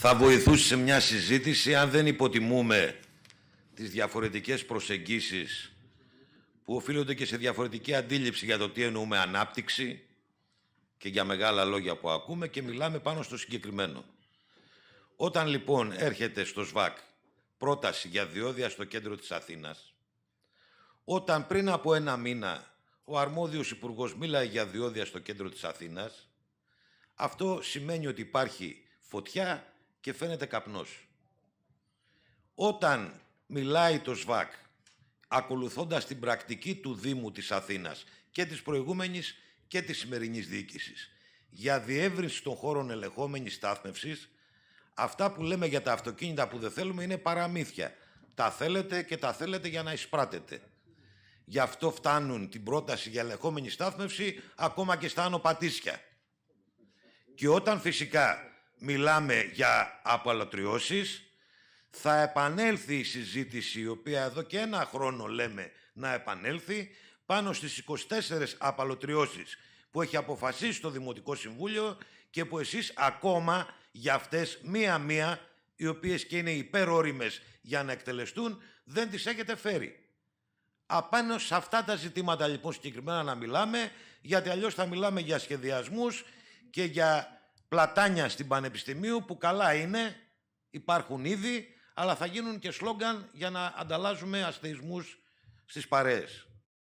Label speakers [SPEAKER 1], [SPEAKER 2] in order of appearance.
[SPEAKER 1] θα βοηθούσε σε μια συζήτηση αν δεν υποτιμούμε τις διαφορετικές προσεγγίσεις που οφείλονται και σε διαφορετική αντίληψη για το τι εννοούμε ανάπτυξη και για μεγάλα λόγια που ακούμε και μιλάμε πάνω στο συγκεκριμένο. Όταν λοιπόν έρχεται στο ΣΒΑΚ πρόταση για διόδια στο κέντρο της Αθήνας, όταν πριν από ένα μήνα ο αρμόδιος υπουργός μίλαει για διόδια στο κέντρο της Αθήνας, αυτό σημαίνει ότι υπάρχει φωτιά και φαίνεται καπνός. Όταν μιλάει το ΣΒΑΚ, ακολουθώντας την πρακτική του Δήμου της Αθήνας και της προηγούμενης και της σημερινής διοίκησης, για διεύρυνση των χώρων ελεγχόμενης στάθμευσης, αυτά που λέμε για τα αυτοκίνητα που δεν θέλουμε είναι παραμύθια. Τα θέλετε και τα θέλετε για να εισπράτετε. Γι' αυτό φτάνουν την πρόταση για ελεγχόμενη στάθμευση ακόμα και στα ανοπατήσια. Και όταν φυσικά μιλάμε για απαλωτριώσεις. Θα επανέλθει η συζήτηση, η οποία εδώ και ένα χρόνο λέμε να επανέλθει, πάνω στις 24 απαλωτριώσεις που έχει αποφασίσει το Δημοτικό Συμβούλιο και που εσείς ακόμα για αυτές μία-μία, οι οποίες και είναι υπερόριμες για να εκτελεστούν, δεν τις έχετε φέρει. Απάνω σε αυτά τα ζητήματα λοιπόν συγκεκριμένα να μιλάμε, γιατί αλλιώς θα μιλάμε για σχεδιασμούς και για πλατάνια στην Πανεπιστημίου που καλά είναι, υπάρχουν ήδη, αλλά θα γίνουν και σλόγγαν για να ανταλλάζουμε αστεισμούς στις παρέες.